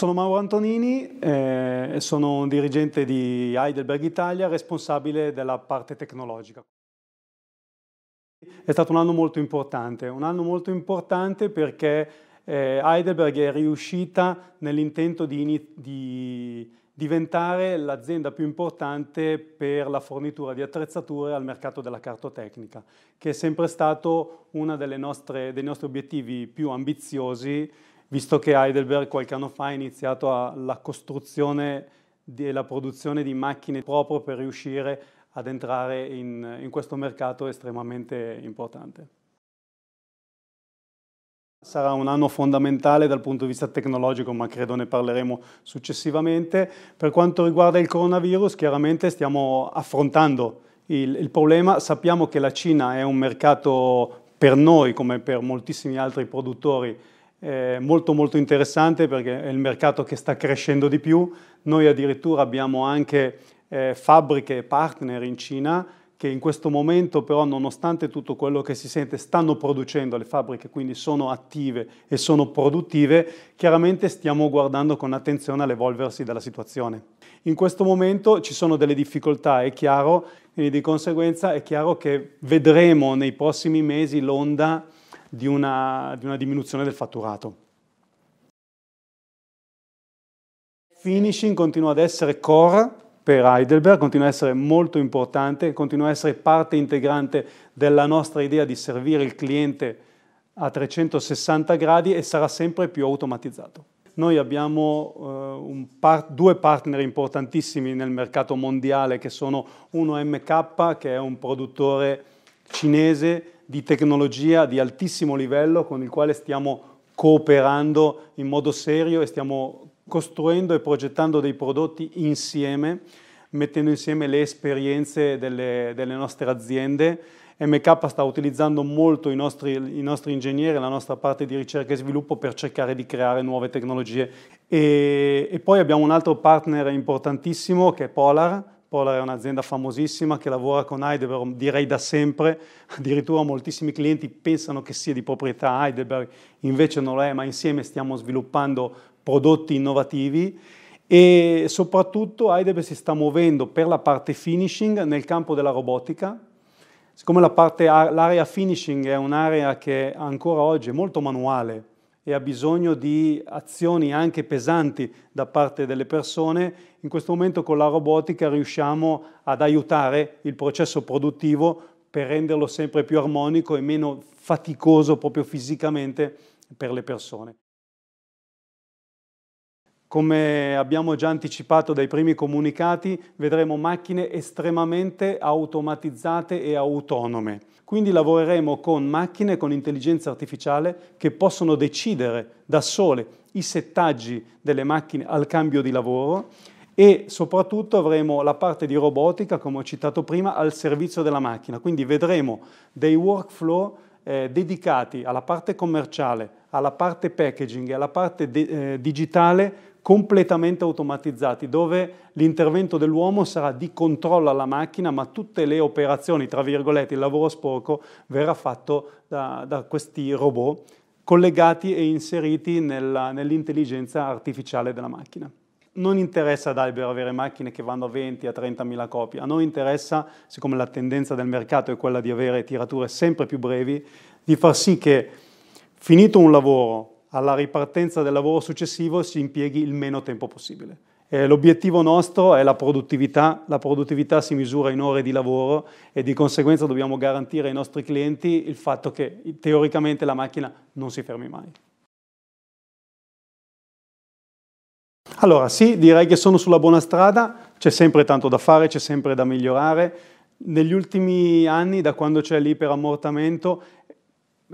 Sono Mauro Antonini, eh, sono un dirigente di Heidelberg Italia, responsabile della parte tecnologica. È stato un anno molto importante, un anno molto importante perché eh, Heidelberg è riuscita nell'intento di, di diventare l'azienda più importante per la fornitura di attrezzature al mercato della cartotecnica, che è sempre stato uno dei nostri obiettivi più ambiziosi visto che Heidelberg qualche anno fa ha iniziato la costruzione e la produzione di macchine proprio per riuscire ad entrare in, in questo mercato estremamente importante. Sarà un anno fondamentale dal punto di vista tecnologico, ma credo ne parleremo successivamente. Per quanto riguarda il coronavirus, chiaramente stiamo affrontando il, il problema. Sappiamo che la Cina è un mercato per noi, come per moltissimi altri produttori, molto molto interessante perché è il mercato che sta crescendo di più. Noi addirittura abbiamo anche eh, fabbriche e partner in Cina che in questo momento però nonostante tutto quello che si sente stanno producendo le fabbriche, quindi sono attive e sono produttive, chiaramente stiamo guardando con attenzione all'evolversi della situazione. In questo momento ci sono delle difficoltà, è chiaro, quindi di conseguenza è chiaro che vedremo nei prossimi mesi l'onda di una, di una diminuzione del fatturato. Finishing continua ad essere core per Heidelberg, continua ad essere molto importante, continua ad essere parte integrante della nostra idea di servire il cliente a 360 gradi e sarà sempre più automatizzato. Noi abbiamo eh, par due partner importantissimi nel mercato mondiale che sono uno MK che è un produttore cinese di tecnologia di altissimo livello con il quale stiamo cooperando in modo serio e stiamo costruendo e progettando dei prodotti insieme, mettendo insieme le esperienze delle, delle nostre aziende. MK sta utilizzando molto i nostri, i nostri ingegneri, la nostra parte di ricerca e sviluppo per cercare di creare nuove tecnologie. E, e poi abbiamo un altro partner importantissimo che è Polar, Polar è un'azienda famosissima che lavora con Heidelberg, direi da sempre, addirittura moltissimi clienti pensano che sia di proprietà Heidelberg, invece non lo è, ma insieme stiamo sviluppando prodotti innovativi e soprattutto Heidelberg si sta muovendo per la parte finishing nel campo della robotica. Siccome l'area finishing è un'area che ancora oggi è molto manuale, e ha bisogno di azioni anche pesanti da parte delle persone, in questo momento con la robotica riusciamo ad aiutare il processo produttivo per renderlo sempre più armonico e meno faticoso proprio fisicamente per le persone. Come abbiamo già anticipato dai primi comunicati, vedremo macchine estremamente automatizzate e autonome. Quindi lavoreremo con macchine con intelligenza artificiale che possono decidere da sole i settaggi delle macchine al cambio di lavoro e soprattutto avremo la parte di robotica, come ho citato prima, al servizio della macchina. Quindi vedremo dei workflow eh, dedicati alla parte commerciale, alla parte packaging e alla parte eh, digitale completamente automatizzati, dove l'intervento dell'uomo sarà di controllo alla macchina, ma tutte le operazioni, tra virgolette, il lavoro sporco verrà fatto da, da questi robot collegati e inseriti nella, nell'intelligenza artificiale della macchina. Non interessa ad Albero avere macchine che vanno a 20 a 30 mila copie, a noi interessa, siccome la tendenza del mercato è quella di avere tirature sempre più brevi, di far sì che finito un lavoro alla ripartenza del lavoro successivo si impieghi il meno tempo possibile. Eh, l'obiettivo nostro è la produttività, la produttività si misura in ore di lavoro e di conseguenza dobbiamo garantire ai nostri clienti il fatto che teoricamente la macchina non si fermi mai. Allora sì, direi che sono sulla buona strada, c'è sempre tanto da fare, c'è sempre da migliorare. Negli ultimi anni, da quando c'è l'iperammortamento,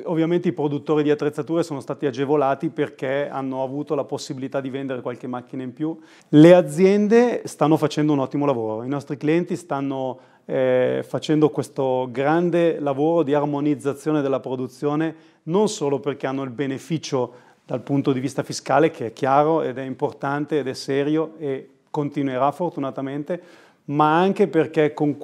Ovviamente i produttori di attrezzature sono stati agevolati perché hanno avuto la possibilità di vendere qualche macchina in più. Le aziende stanno facendo un ottimo lavoro, i nostri clienti stanno eh, facendo questo grande lavoro di armonizzazione della produzione non solo perché hanno il beneficio dal punto di vista fiscale che è chiaro ed è importante ed è serio e continuerà fortunatamente, ma anche perché con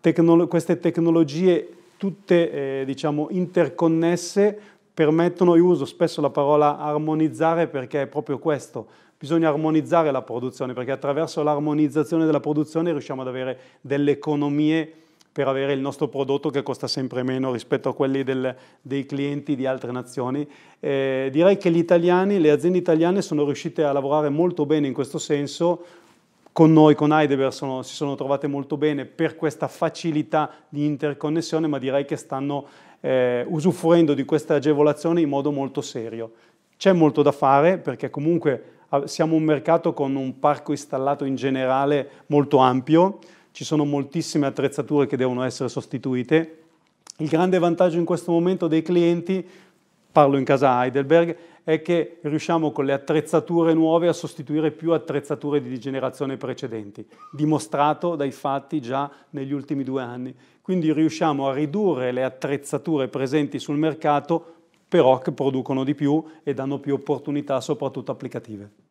tecno queste tecnologie tutte eh, diciamo, interconnesse, permettono, io uso spesso la parola armonizzare perché è proprio questo, bisogna armonizzare la produzione, perché attraverso l'armonizzazione della produzione riusciamo ad avere delle economie per avere il nostro prodotto che costa sempre meno rispetto a quelli del, dei clienti di altre nazioni. Eh, direi che gli italiani, le aziende italiane sono riuscite a lavorare molto bene in questo senso, con noi, con Heidegger, sono, si sono trovate molto bene per questa facilità di interconnessione, ma direi che stanno eh, usufruendo di questa agevolazione in modo molto serio. C'è molto da fare perché comunque ah, siamo un mercato con un parco installato in generale molto ampio, ci sono moltissime attrezzature che devono essere sostituite. Il grande vantaggio in questo momento dei clienti, parlo in casa Heidelberg, è che riusciamo con le attrezzature nuove a sostituire più attrezzature di generazione precedenti, dimostrato dai fatti già negli ultimi due anni. Quindi riusciamo a ridurre le attrezzature presenti sul mercato, però che producono di più e danno più opportunità soprattutto applicative.